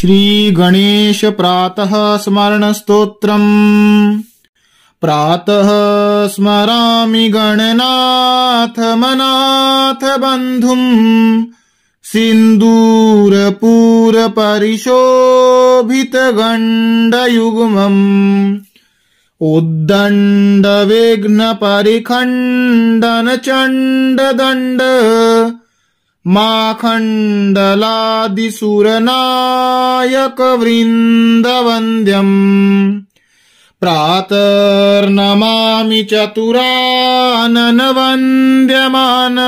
श्री गणेश प्रातः स्मरण स्तोत्रम् प्रातः स्मरामि गणनाथ मनाथ बन्धुम् सिन्दूरपूर परिशोभित उद्दण्ड विघ्न परिखण्डन चण्ड दण्ड मा सुरनायक वृन्दवन्द्यम् प्रातर्नमामि चतुरानन वन्द्यमान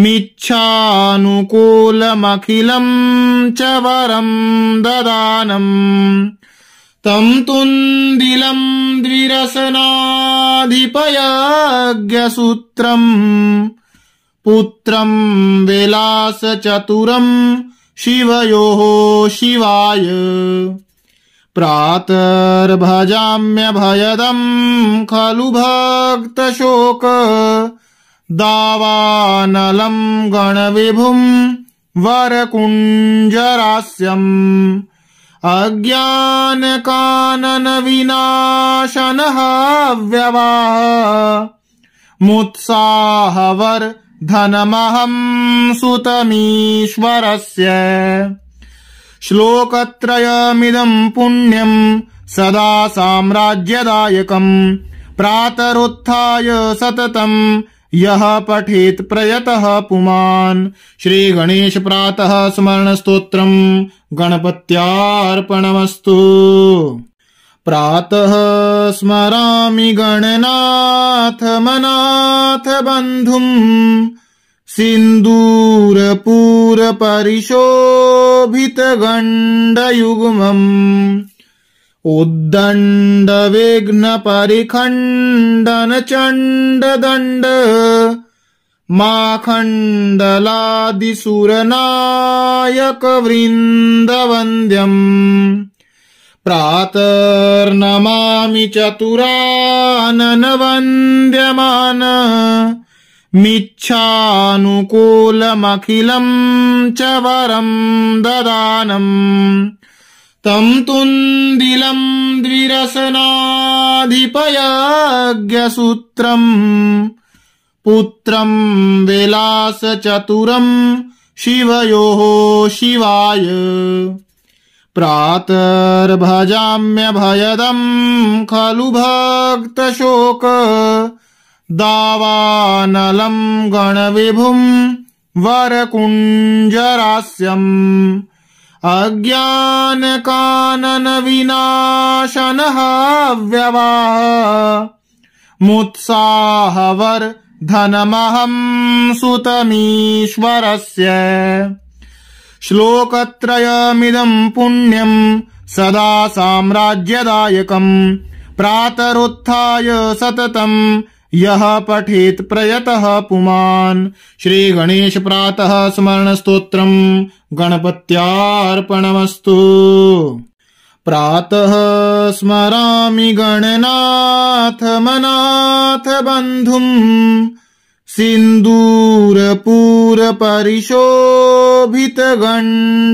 मिच्छानुकूलमखिलम् च वरम् ददानम् तम् तुन्दिलम् द्विरसनाधिपयज्ञसूत्रम् पुत्रं विलास चतुरम् शिवयोः शिवाय प्रातर्भजाम्य भयदं खलु भक्त शोक दावानलं गणविभुं वर अज्ञानकानन विनाशनहाव्यवाह मुत्साहवर। धनमहम् सुतमीश्वरस्य श्लोकत्रयमिदम् पुण्यम् सदा साम्राज्य प्रातरुत्थाय सततम् यः पठेत् प्रयतः पुमान् श्री गणेश प्रातः स्मरण गणपत्यार्पणमस्तु प्रातः स्मरामि गणनाथ मनाथ बन्धुम् सिन्दूरपूरपरिशोभितगण्ड युगमम् उद्दण्ड माखण्डलादिसुरनायकवृन्दवन्द्यम् दण्ड मा वन्द्यम् प्रातर्नमामि चतुरानन वन्द्यमान मिच्छानुकूलमखिलम् च वरम् ददानम् तम् तुन्दिलम् द्विरसनाधिपयज्ञसूत्रम् पुत्रम् विलासचतुरम् शिवयोः शिवाय प्रातर्भजाम्यभयदम् खलु भक्तशोक दावानलम् गणविभुम् वरकुञ्जरास्यम् कुञ्जरास्यम् व्यवाह विनाशनहाव्यवा मुत्साहवर्धनमहम् सुतमीश्वरस्य श्लोकत्रयमिदम् पुण्यम् सदा साम्राज्यदायकम् प्रातरुत्थाय सततम् यः पठेत् प्रयतः पुमान् श्री गणेश प्रातः स्मरणस्तोत्रम् गणपत्यार्पणमस्तु प्रातः स्मरामि गणनाथ मनाथ बन्धुम् सिन्दूरपूर परिशोभितगण्ड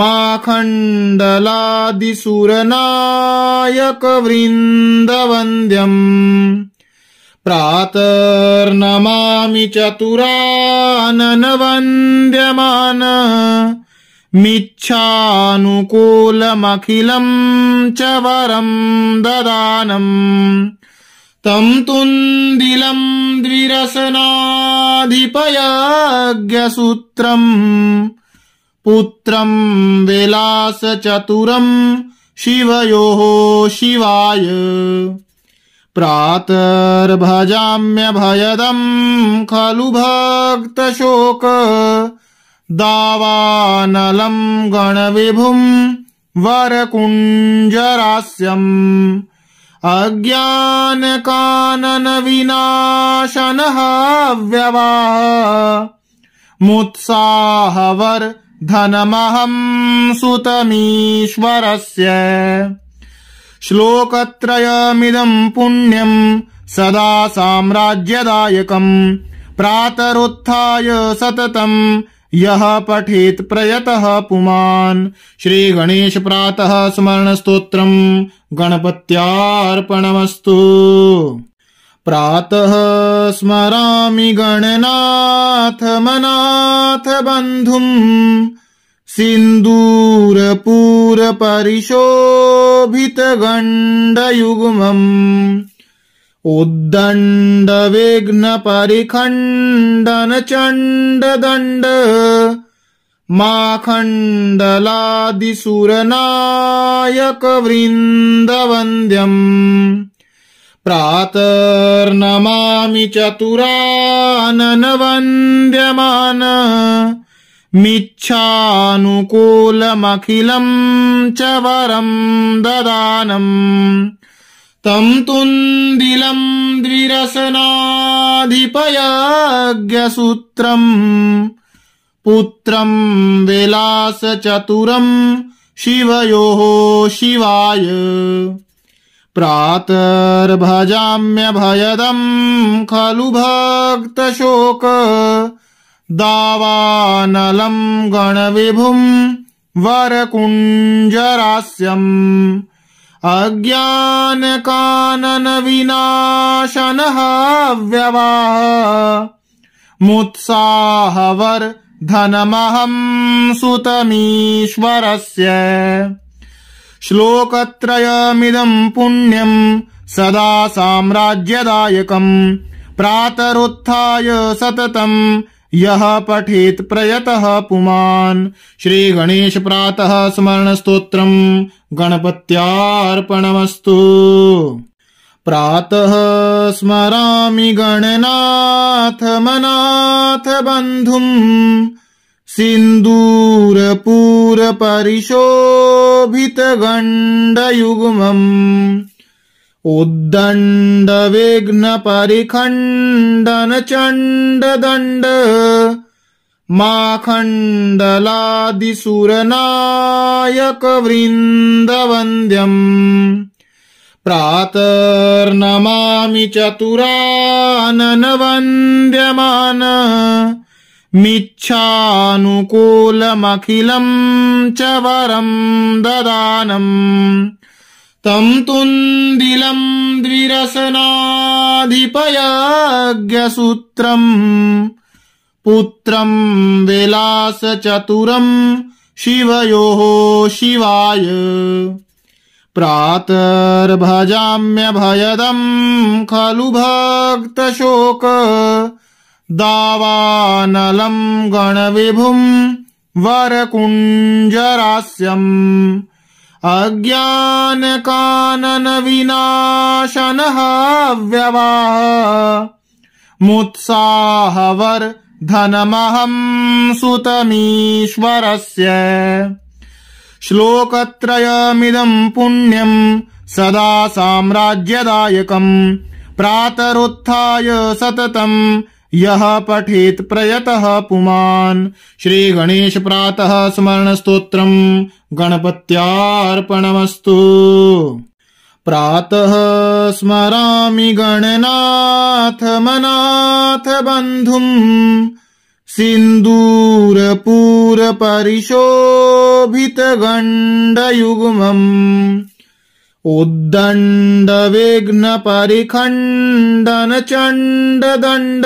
माखण्डलादिसुरनायकवृन्दवन्द्यम् प्रातर्नमामि चतुरानन वन्द्यमान मिच्छानुकूलमखिलम् च वरम् ददानम् तं तुन्दिलम् द्विरसनाधिपयज्ञसूत्रम् पुत्रम् वेलास शिवयोः शिवाय प्रातर्भजाम्यभयदम् खलु भक्तशोक दावानलम् गणविभुम् वरकुञ्जरास्यम् अज्ञानकानन अज्ञानकानन विनाशनहाव्यवा मुत्साहवर् धनमहम् सुतमीश्वरस्य श्लोकत्रयमिदं पुण्यम् सदा साम्राज्यदायकम् प्रातरुत्थाय सततम् यः पठेत् प्रयतः पुमान् श्रीगणेश गणेश प्रातः स्मरणस्तोत्रम् गणपत्यार्पणमस्तु प्रातः स्मरामि गणनाथ मनाथ बन्धुम् सिन्दूर उद्दण्ड विघ्न परिखण्डन चण्ड दण्ड मा खण्डलादि प्रातर्नमामि चतुरानन वन्द्यमान मिच्छानुकूलमखिलम् च वरम् ददानम् तम् तुन्दिलम् द्विरसनाधिपयज्ञसूत्रम् पुत्रम् विलासचतुरं शिवयोः शिवाय प्रातर्भजाम्यभयदं। खलु भक्तशोक दावानलम् गणविभुम् वरकुञ्जरास्यम् अज्ञान विनाशन व्यवाह मुत्साहवर्धनमहम् सुतमीश्वरस्य श्लोकत्रयमिदम् पुण्यम् सदा साम्राज्यदायकम् प्रातरुत्थाय सततम् यः पठेत् प्रयतः पुमान् श्रीगणेश गणेश प्रातः स्मरणस्तोत्रम् गणपत्यार्पणमस्तु प्रातः स्मरामि गणनाथ मनाथ बन्धुम् सिन्दूर उद्दण्ड विघ्न परिखण्डन चण्ड दण्ड मा खण्डलादि प्रातर्नमामि चतुरान वन्द्यमान मिच्छानुकूलमखिलम् च वरम् ददानम् तम् तुन्दिलम् द्विरसनाधिपयज्ञसूत्रम् पुत्रम् विलासचतुरम् शिवयोः शिवाय प्रातर्भजाम्यभयदम् खलु भक्तशोक दावानलम् गणविभुम् वरकुञ्जरास्यम् अज्ञान अज्ञानकाननविनाशनः व्यवाह मुत्साहवर्धनमहम् से श्लोकत्रयमिदम् पुण्यम् सदा साम्राज्यदायकम् प्रातरुत्थाय सततम् यः पठेत् प्रयतः पुमान् श्रीगणेश प्रातः स्मरणस्तोत्रम् गणपत्यार्पणमस्तु प्रातः स्मरामि गणनाथ मनाथ बन्धुम् सिन्दूर उद्दण्ड विघ्न परिखण्डन चण्ड दण्ड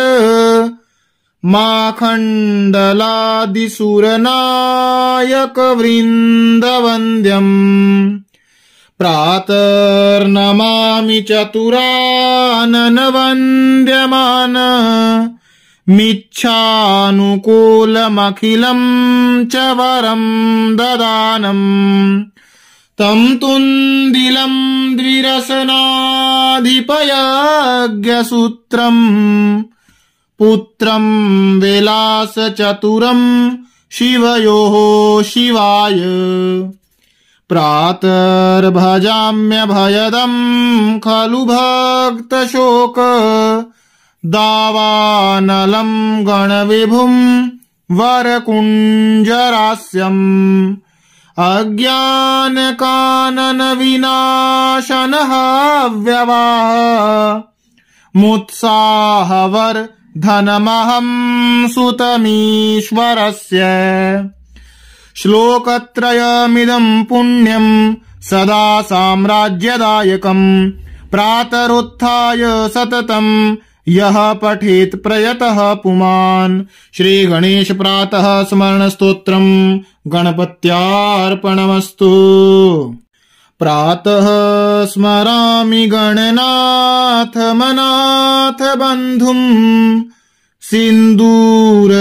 मा खण्डलादि वन्द्यम् प्रातर्नमामि चतुरानन वन्द्यमान मिच्छानुकूलमखिलम् च वरम् ददानम् तम् तुन्दिलम् द्विरसनाधिपयज्ञसूत्रम् पुत्रम् विलासचतुरम् शिवयोः शिवाय प्रातर्भजाम्यभयदम् खलु भक्तशोक शोक दावानलम् गणविभुम् वरकुञ्जरास्यम् अज्ञानकानन विनाशन व्यवह मुत्साहवर्धनमहम् सुतमीश्वरस्य श्लोकत्रयमिदम् पुण्यम् सदा साम्राज्यदायकं प्रातरुत्थाय सततम् यः पठेत् प्रयतः पुमान् श्रीगणेश प्रातः स्मरणस्तोत्रम् गणपत्यार्पणमस्तु प्रातः स्मरामि गणनाथ मनाथ बन्धुम् सिन्दूर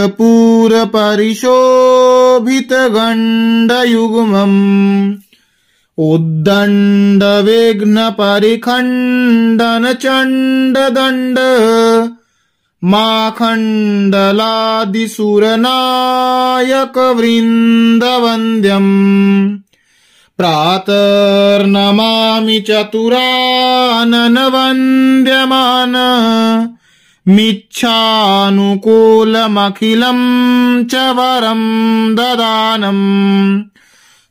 उद्दण्ड विघ्न परिखण्डन चण्ड दण्ड सुरनायक खण्डलादिसुरनायकवृन्द वन्द्यम् प्रातर्नमामि चतुरानन वन्द्यमान मिच्छानुकूलमखिलम् च वरम् ददानम्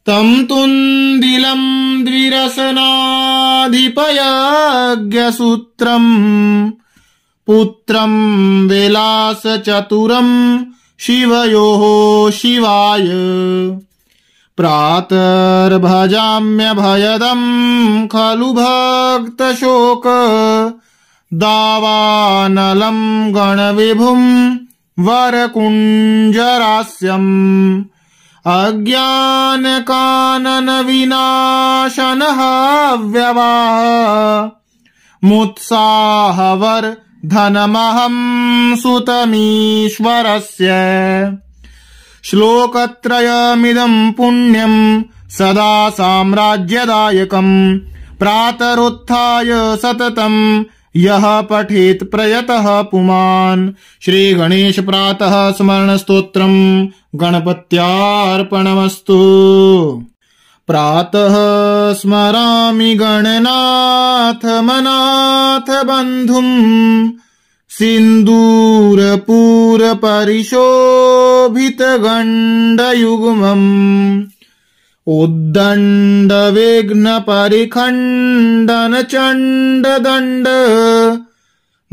तम् तुन्दिलम् द्विरसनाधिपयज्ञसूत्रम् पुत्रम् विलासचतुरम् शिवयोः शिवाय प्रातर्भजाम्यभयदम् खलु भक्तशोक शोक दावानलम् गणविभुम् वरकुञ्जरास्यम् अज्ञानकाननविनाशनः व्यवाह मुत्साहवर् मुत्साहवर्धनमहम् सुतमीश्वरस्य श्लोकत्रयमिदम् पुण्यम् सदा साम्राज्यदायकं प्रातरुत्थाय सततम् यः पठेत् प्रयतः पुमान् श्रीगणेश गणेश प्रातः स्मरणस्तोत्रम् गणपत्यार्पणमस्तु प्रातः स्मरामि गणनाथ मनाथ बन्धुम् सिन्दूर उद्दण्ड विघ्न परिखण्डन चण्ड दण्ड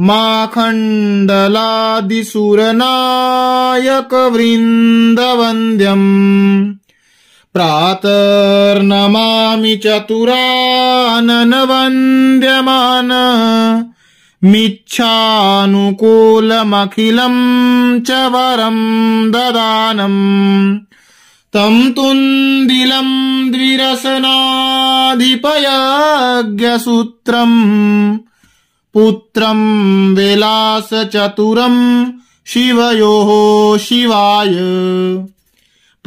माखण्डलादि सुरनायक सुरनायकवृन्द वन्द्यम् प्रातर्नमामि चतुरान वन्द्यमान मिच्छानुकूलमखिलम् च वरम् ददानम् तम् तुन्दिलम् द्विरसनाधिपयज्ञसूत्रम् पुत्रम् विलासचतुरम् शिवयोः शिवाय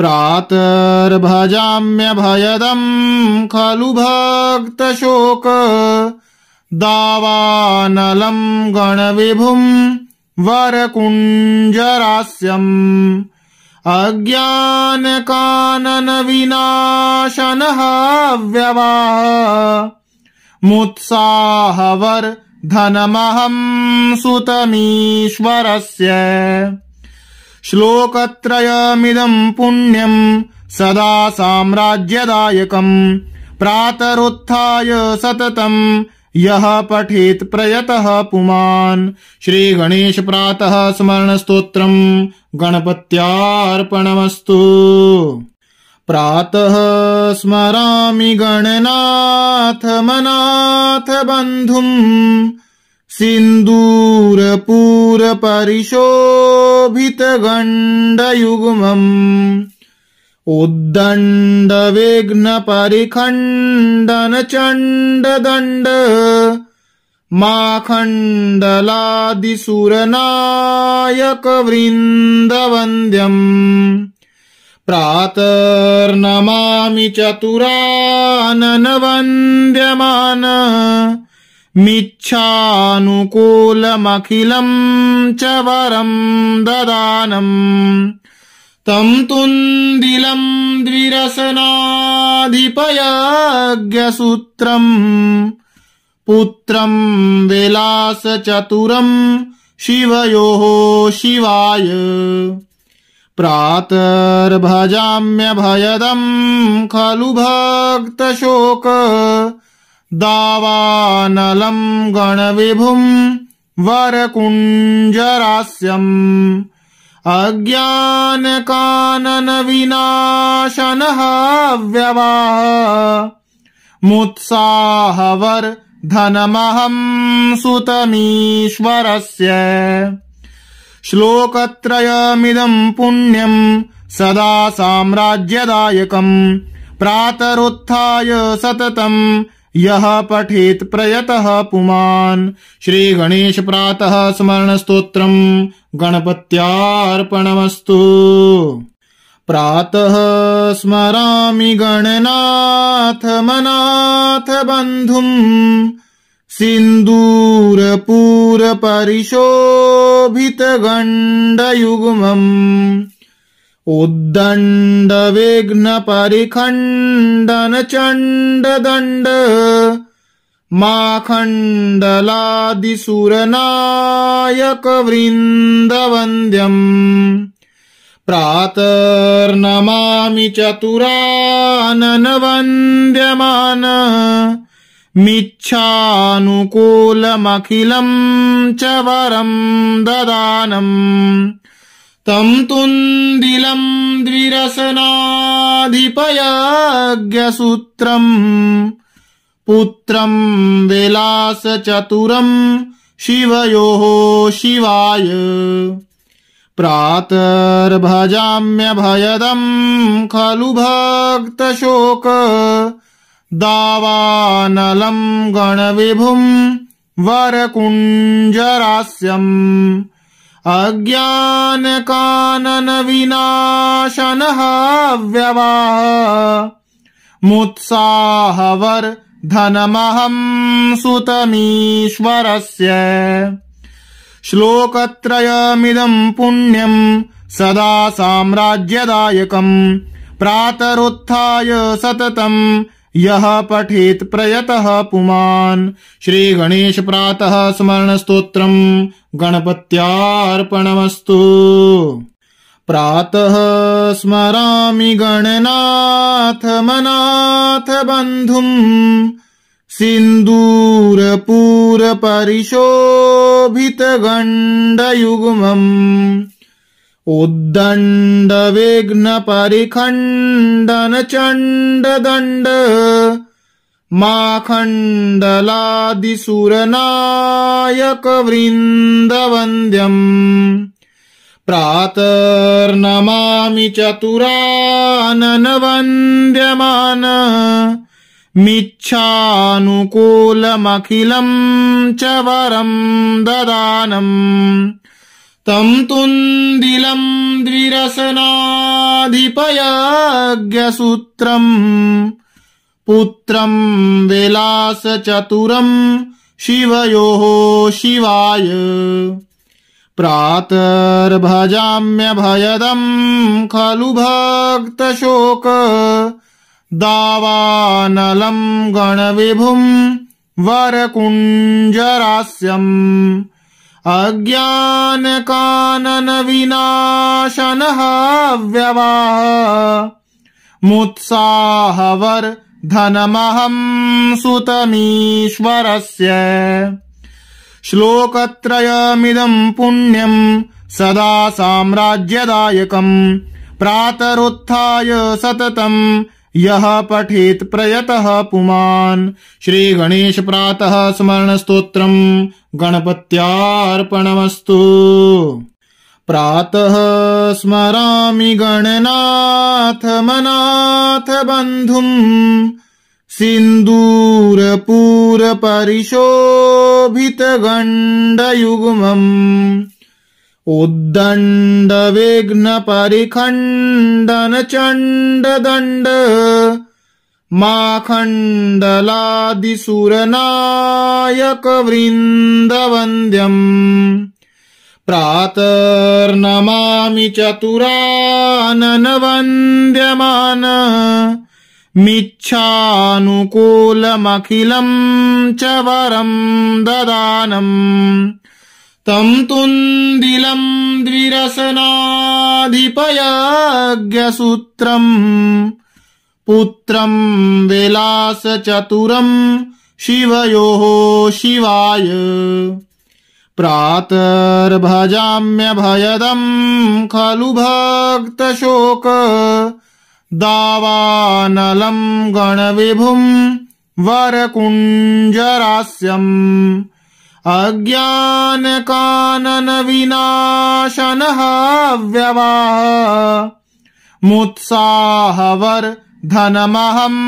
प्रातर्भजाम्यभयदम् खलु भक्तशोक दावानलम् गणविभुम् वरकुञ्जरास्यम् अज्ञानकाननविनाशनः व्यवाह मुत्साहवर् धनमहम् सुतमीश्वरस्य श्लोकत्रयमिदम् पुण्यम् सदा साम्राज्यदायकं प्रातरुत्थाय सततम् यः पठेत् प्रयतः पुमान् श्रीगणेश प्रातः स्मरणस्तोत्रम् गणपत्यार्पणमस्तु प्रातः स्मरामि गणनाथ मनाथ बन्धुम् सिन्दूर उद्दण्ड विघ्न परिखण्डन चण्ड दण्ड सुरनायक खण्डलादिसुरनायकवृन्द वन्द्यम् प्रातर्नमामि चतुरान वन्द्यमान मिच्छानुकूलमखिलम् च वरम् ददानम् तम् तुन्दिलम् द्विरसनाधिपयज्ञसूत्रम् पुत्रम् विलासचतुरम् शिवयोः शिवाय प्रातर्भजाम्यभयदम् खलु भक्तशोक शोक दावानलम् गणविभुम् वरकुञ्जरास्यम् अज्ञानकानन विनाशनहाव्यव मुत्साहवर् धनमहम् सुतमीश्वरस्य श्लोकत्रयमिदम् पुण्यम् सदा साम्राज्यदायकं प्रातरुत्थाय सततम् यः पठेत् प्रयतः पुमान् श्रीगणेश गणेश प्रातः स्मरणस्तोत्रम् गणपत्यार्पणमस्तु प्रातः स्मरामि गणनाथ मनाथ बन्धुम् सिन्दूर उद्दण्ड विघ्न परिखण्डन चण्ड दण्ड माखण्डलादि सुरनायक सुरनायकवृन्द वन्द्यम् प्रातर्नमामि चतुरान वन्द्यमान मिच्छानुकूलमखिलम् च वरम् ददानम् तम् तुन्दिलम् द्विरसनाधिपयज्ञसूत्रम् पुत्रम् विलासचतुरम् शिवयोः शिवाय प्रातर्भजाम्यभयदम् खलु भक्तशोक शोक दावानलम् गणविभुम् वरकुञ्जरास्यम् अज्ञान अज्ञानकाननविनाशनः व्यवाह मुत्साहवर्धनमहम् सुतमीश्वरस्य श्लोकत्रयमिदम् पुण्यम् सदा साम्राज्यदायकम् प्रातरुत्थाय सततम् यः पठेत् प्रयतः पुमान् श्रीगणेश गणेश प्रातः स्मरणस्तोत्रम् गणपत्यार्पणमस्तु प्रातः स्मरामि गणनाथ मनाथ बन्धुम् सिन्दूर उद्दण्ड विघ्न परिखण्डन चण्ड दण्ड मा सुरनायक वन्द्यम् प्रातर्नमामि चतुरान वन्द्यमान मिच्छानुकूलमखिलम् च वरम् ददानम् तम् तुन्दिलम् द्विरसनाधिपयज्ञसूत्रम् पुत्रम् विलासचतुरम् शिवयोः शिवाय प्रातर्भजाम्यभयदम् खलु भक्तशोक शोक दावानलम् गणविभुम् वरकुञ्जरास्यम् अज्ञानकाननविनाशनः व्यवाह मुत्साहवर् धनमहम् सुतमीश्वरस्य श्लोकत्रयमिदम् पुण्यम् सदा साम्राज्यदायकं प्रातरुत्थाय सततम् यः पठेत् प्रयतः पुमान् श्रीगणेश गणेश प्रातः स्मरणस्तोत्रम् गणपत्यार्पणमस्तु प्रातः स्मरामि गणनाथ मनाथ बन्धुम् सिन्दूर उद्दण्ड विघ्न परिखण्डन चण्ड दण्ड सुरनायक वन्द्यम् प्रातर्नमामि चतुरान वन्द्यमान मिच्छानुकूलमखिलम् च वरम् ददानम् तम् तुन्दिलम् द्विरसनाधिपयज्ञसूत्रम् पुत्रम् विलासचतुरम् शिवयोः शिवाय प्रातर्भजाम्यभयदम् खलु भक्तशोक दावानलम् गणविभुम् वरकुञ्जरास्यम् अज्ञानकानन विनाशनहाव्यव मुत्साहवर् धनमहम्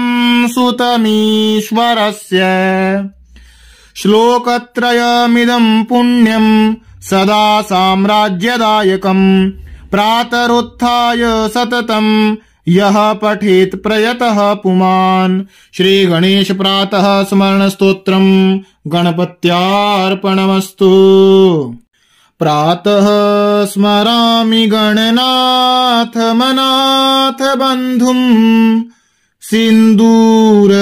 सुतमीश्वरस्य श्लोकत्रयमिदम् पुण्यम् सदा साम्राज्यदायकं प्रातरुत्थाय सततम् यः पठेत् प्रयतः पुमान् श्रीगणेश गणेश प्रातः स्मरणस्तोत्रम् गणपत्यार्पणमस्तु प्रातः स्मरामि गणनाथ मनाथ बन्धुम् सिन्दूर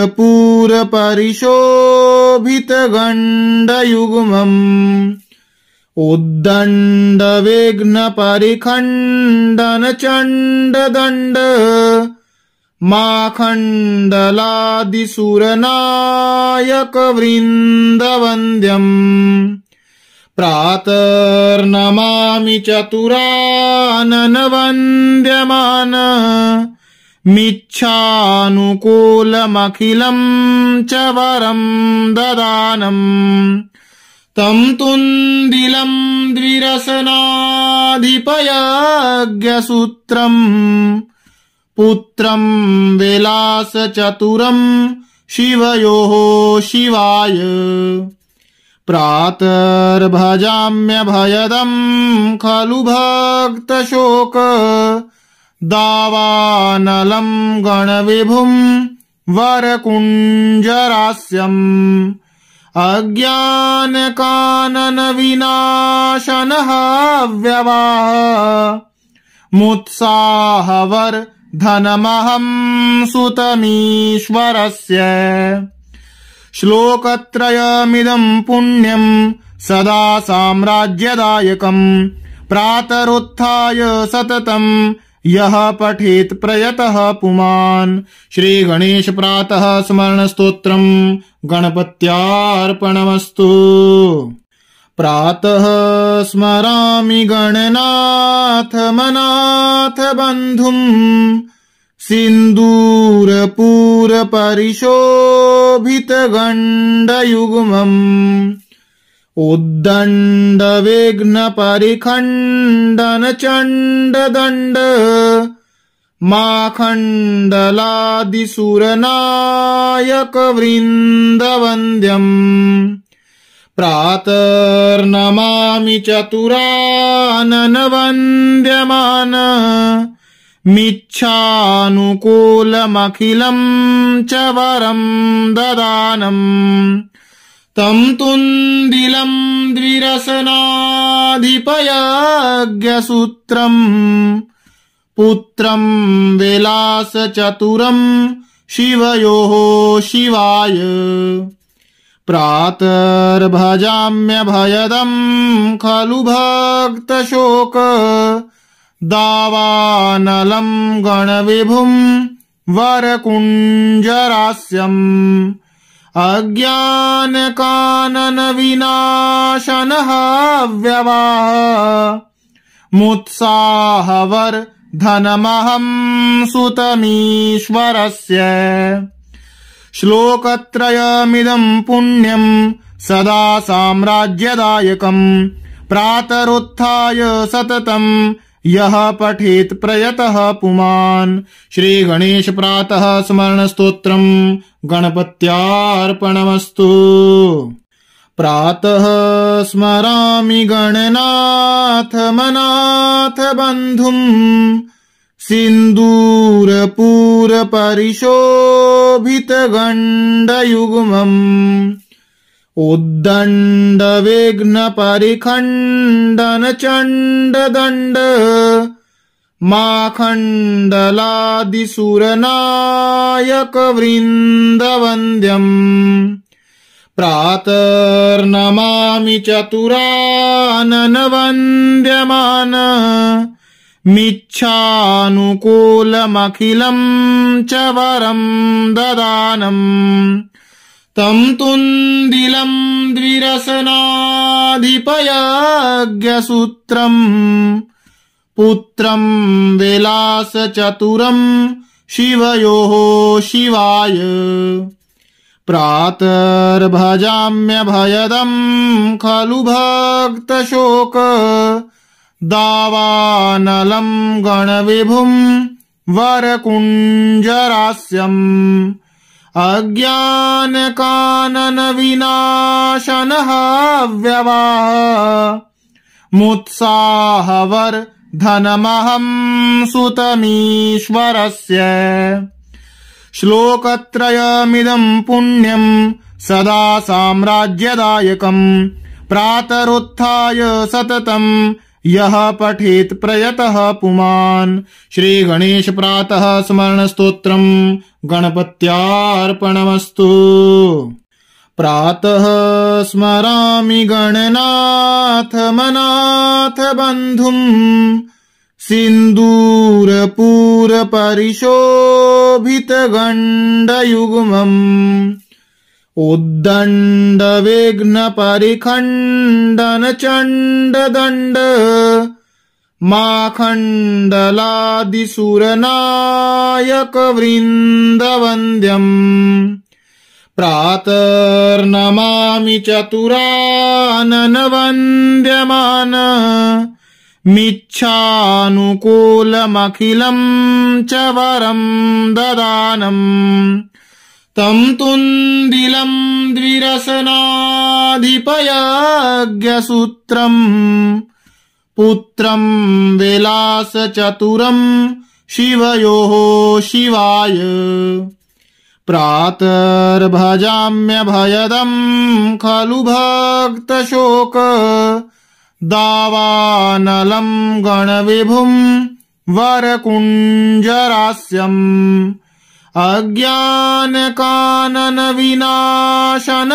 उद्दण्ड विघ्न परिखण्डन चण्डदण्ड सुरनायक वन्द्यम् प्रातर्नमामि चतुरान वन्द्यमान मिच्छानुकूलमखिलम् च वरम् ददानम् तम् तुन्दिलम् द्विरसनाधिपयज्ञसूत्रम् पुत्रम् विलासचतुरम् शिवयोः शिवाय प्रातर्भजाम्यभयदम् खलु भक्तशोक शोक दावानलम् गणविभुम् वरकुञ्जरास्यम् अज्ञान विनाशन व्यवाह मुत्साहवर्धनमहम् सुतमीश्वरस्य श्लोकत्रयमिदम् पुण्यम् सदा साम्राज्यदायकम् प्रातरुत्थाय सततम् यः पठेत् प्रयतः पुमान् श्रीगणेश गणेश प्रातः स्मरणस्तोत्रम् गणपत्यार्पणमस्तु प्रातः स्मरामि गणनाथ मनाथ बन्धुम् सिन्दूर उद्दण्ड विघ्न परिखण्डन माखण्डलादि सुरनायक खण्डलादिसुरनायकवृन्द वन्द्यम् प्रातर्नमामि चतुरानन वन्द्यमान मिच्छानुकूलमखिलम् च वरम् ददानम् तम् तुन्दिलम् द्विरसनाधिपयज्ञसूत्रम् पुत्रम् विलासचतुरम् शिवयोः शिवाय प्रातर्भजाम्यभयदम् खलु भक्तशोक शोक दावानलम् गणविभुम् वरकुञ्जरास्यम् अज्ञान विनाशन व्यवाह मुत्साहवर्धनमहम् सुतमीश्वरस्य श्लोकत्रयमिदम् पुण्यम् सदा साम्राज्यदायकम् प्रातरुत्थाय सततम् यः पठेत् प्रयतः पुमान् श्रीगणेश गणेश प्रातः स्मरणस्तोत्रम् गणपत्यार्पणमस्तु प्रातः स्मरामि गणनाथ मनाथ बन्धुम् सिन्दूर उद्दण्ड विघ्न परिखण्डन दण्ड माखण्डलादि सुरनायक सुरनायकवृन्द वन्द्यम् प्रातर्नमामि चतुरान वन्द्यमान मिच्छानुकूलमखिलम् च वरम् ददानम् तम् तुन्दिलम् द्विरसनाधिपयज्ञसूत्रम् पुत्रम् विलासचतुरम् शिवयोः शिवाय प्रातर्भजाम्यभयदम् खलु भक्तशोक शोक दावानलम् गणविभुम् वरकुञ्जरास्यम् अज्ञानकानन विनाशन मुत्साहवर् धनमहम् सुतमीश्वरस्य श्लोकत्रयमिदम् पुण्यम् सदा साम्राज्यदायकं प्रातरुत्थाय सततम् यः पठेत् प्रयतः पुमान् श्रीगणेश गणेश प्रातः स्मरणस्तोत्रम् गणपत्यार्पणमस्तु प्रातः स्मरामि गणनाथ मनाथ बन्धुम् सिन्दूर उद्दण्ड विघ्न परिखण्डन चण्ड दण्ड मा खण्डलादिसुरनायकवृन्द प्रातर्नमामि चतुरानन वन्द्यमान मिच्छानुकूलमखिलम् च वरम् ददानम् तम् तुन्दिलम् द्विरसनाधिपयज्ञसूत्रम् पुत्रम् विलासचतुरम् शिवयोः शिवाय प्रातर्भजाम्यभयदम् खलु भक्तशोक दावानलम् गणविभुम् वरकुञ्जरास्यम् अज्ञान विनाशन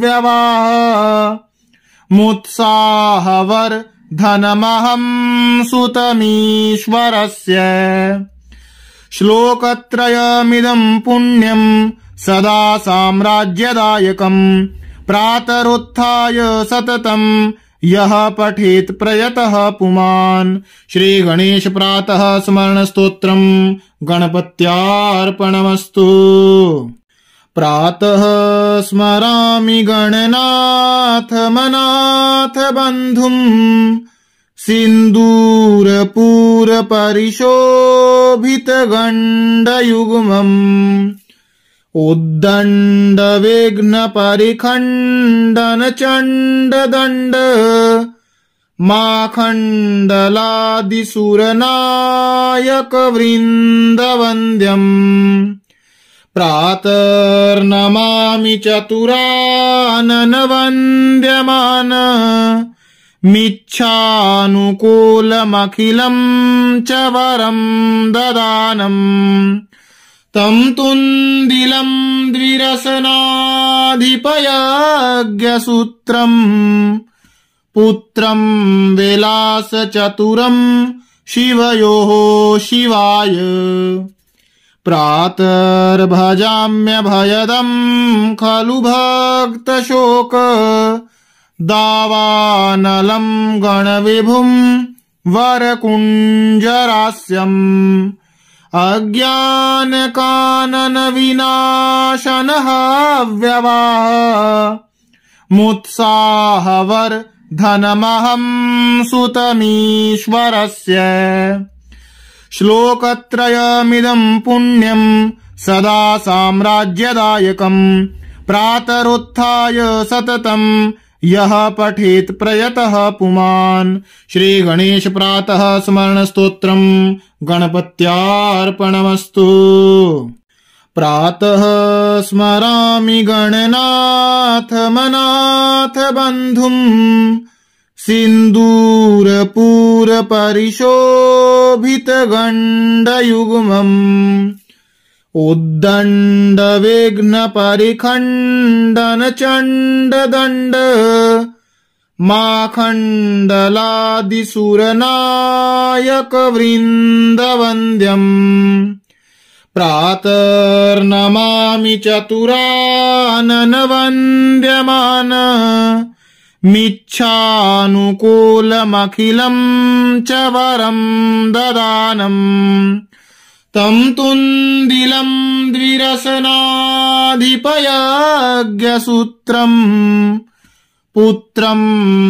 व्यवाह मुत्साहवर्धनमहम् सुतमीश्वरस्य श्लोकत्रयमिदम् पुण्यम् सदा साम्राज्यदायकम् प्रातरुत्थाय सततम् यः पठेत् प्रयतः पुमान् श्रीगणेश प्रातः स्मरणस्तोत्रम् गणपत्यार्पणमस्तु प्रातः स्मरामि गणनाथ मनाथ बन्धुम् सिन्दूर उद्दण्ड विघ्न परिखण्डन चण्ड दण्ड सुरनायक खण्डलादिसुरनायकवृन्द वन्द्यम् प्रातर्नमामि चतुरानन वन्द्यमान मिच्छानुकूलमखिलम् च वरम् ददानम् तम् तुन्दिलम् द्विरसनाधिपयज्ञसूत्रम् पुत्रम् विलासचतुरम् शिवयोः शिवाय प्रातर्भजाम्यभयदम् खलु भक्तशोक शोक दावानलम् गणविभुम् वरकुञ्जरास्यम् अज्ञानकाननविनाशनः व्यवाह मुत्साहवर् धनमहम् सुतमीश्वरस्य श्लोकत्रयमिदं पुण्यम् सदा साम्राज्यदायकं प्रातरुत्थाय सततम् यः पठेत् प्रयतः पुमान् श्रीगणेश गणेश प्रातः स्मरणस्तोत्रम् गणपत्यार्पणमस्तु प्रातः स्मरामि गणनाथ मनाथ बन्धुम् सिन्दूर उद्दण्ड विघ्न परिखण्डन चण्ड दण्ड वन्द्यम् प्रातर्नमामि चतुरान वन्द्यमान मिच्छानुकूलमखिलम् च वरम् ददानम् तम् तुन्दिलम् द्विरसनाधिपयज्ञसूत्रम् पुत्रम्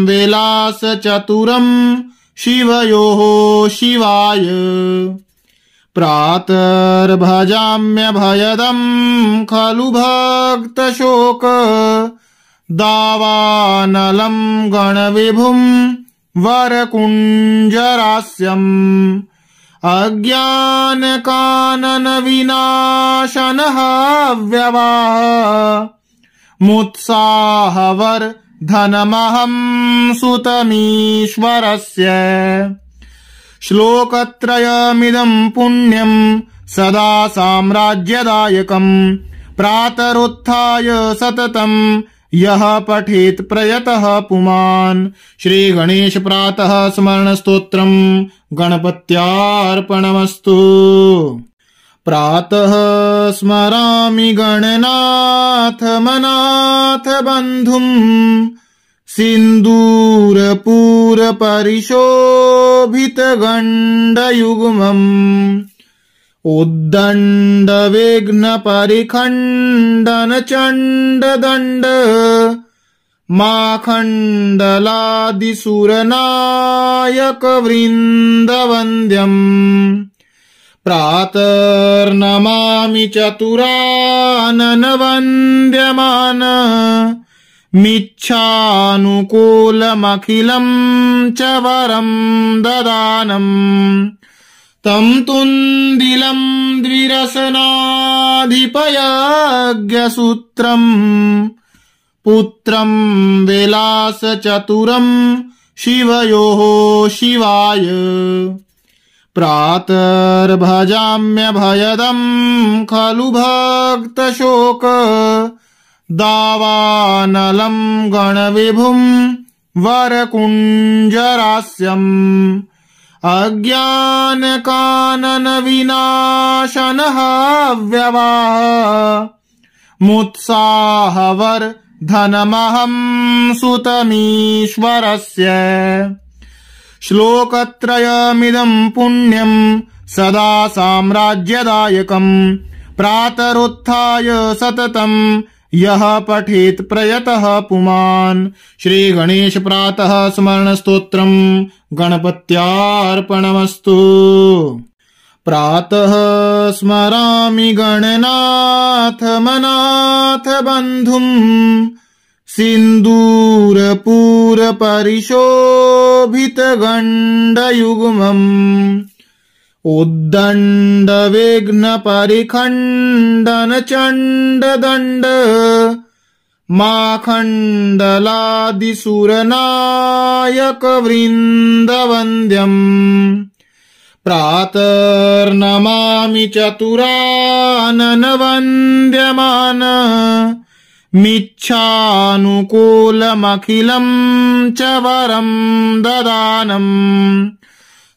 विलासचतुरम् शिवयोः शिवाय प्रातर्भजाम्यभयदं। खलु भक्तशोक शोक दावानलम् गणविभुम् अज्ञानकानन विनाशनः व्यवह मुत्साह धनमहम् सुतमीश्वरस्य श्लोकत्रयमिदं पुण्यं पुण्यम् सदा साम्राज्यदायकं प्रातरुत्थाय सततम् यः पठेत् प्रयतः पुमान् श्री स्मरणस्तोत्रम् गणपत्यार्पणमस्तु प्रातः स्मरामि गणनाथ मनाथ बन्धुम् सिन्दूर पूर परिशोभित उद्दण्ड परिखण्डन चण्ड दण्ड मा सुरनायक वृन्दवन्द्यम् प्रातर्नमामि चतुरानन वन्द्यमान मिच्छानुकूलमखिलम् च वरम् ददानम् तम् तुन्दिलम् द्विरसनाधिपयज्ञसूत्रम् पुत्रम् विलास चतुरम् शिवयोः शिवाय भजाम्य भयदं खलु भक्त शोक दावानलम् गणविभुम् वर कुञ्जरास्यम् अज्ञानकानन विनाशनह व्यवाह मुत्साहवर धनमहं सुतमीश्वरस्य श्लोकत्रयमिदम् पुण्यम् सदा साम्राज्यदायकं प्रातरुत्थाय सततम् यः पठेत् प्रयतः पुमान् श्री गणेश प्रातः स्मरणस्तोत्रम् गणपत्यार्पणमस्तु प्रातः स्मरामि मनाथ बन्धुम् सिन्दूरपूरपरिशोभितगण्ड युगमम् उद्दण्ड विघ्न दण्ड मा वन्द्यम् प्रातर्नमामि चतुरानन वन्द्यमान मिच्छानुकूलमखिलम् च वरम् ददानम्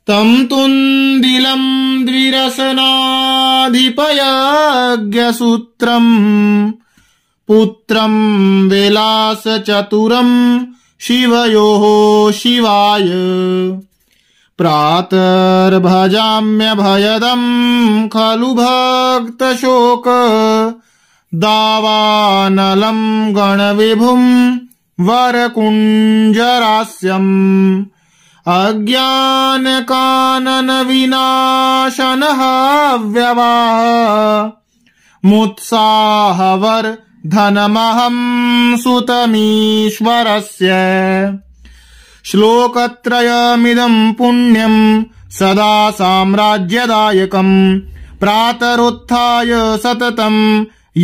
तम् तुन्दिलम् द्विरसनाधिपयज्ञसूत्रम् पुत्रम् विलासचतुरम् शिवयोः शिवाय प्रातर्भजाम्यभयदम् खलु भक्तशोक दावानलम् गणविभुम् वरकुञ्जरास्यम् अज्ञानकाननविनाशनः व्यवाह विनाशनहाव्यवा मुत्साहवर्धनमहम् सुतमीश्वरस्य श्लोकत्रयमिदम् पुण्यम् सदा साम्राज्यदायकम् प्रातरुत्थाय सततम्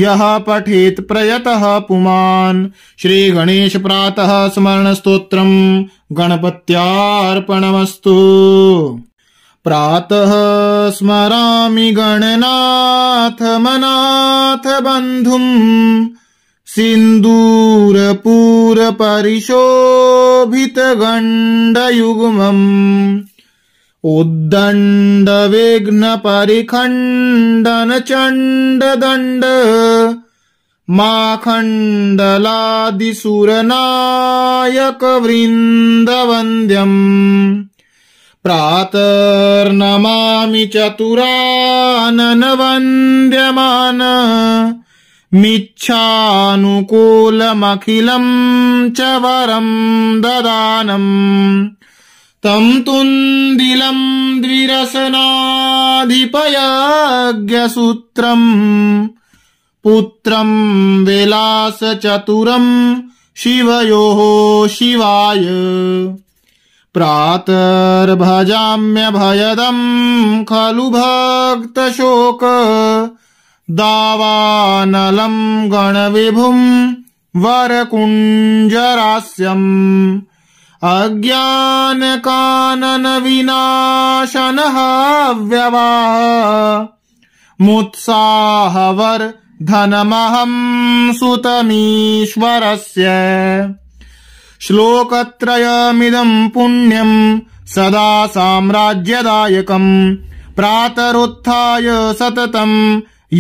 यः पठेत् प्रयतः पुमान् श्री गणेश प्रातः स्मरणस्तोत्रम् गणपत्यार्पणमस्तु प्रातः स्मरामि गणनाथ मनाथ बन्धुम् सिन्दूरपूर परिशोभितगण्ड माखण्डलादिसुरनायकवृन्दवन्द्यम् उद्दण्ड विघ्न परिखण्डन चण्ड दण्ड प्रातर्नमामि चतुरानन वन्द्यमान मिच्छानुकूलमखिलम् च वरम् ददानम् तम् तुन्दिलम् द्विरसनाधिपयज्ञसूत्रम् पुत्रम् शिवयो हो शिवयोः शिवाय प्रातर्भजाम्यभयदम् खलु भक्तशोक दावानलम् गणविभुम् वरकुञ्जरास्यम् अज्ञानकाननविनाशनहव्यवाह अज्ञानकानन विनाशनहाव्यवा मुत्साहवर् धनमहम् सुतमीश्वरस्य श्लोकत्रयमिदम् पुण्यम् सदा साम्राज्यदायकम् प्रातरुत्थाय सततम्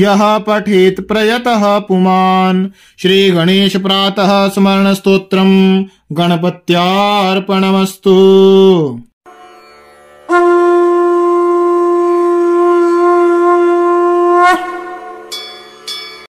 यः पठेत् प्रयतः पुमान् श्रीगणेश प्रातः स्मरणस्तोत्रम् गणपत्यार्पणमस्तु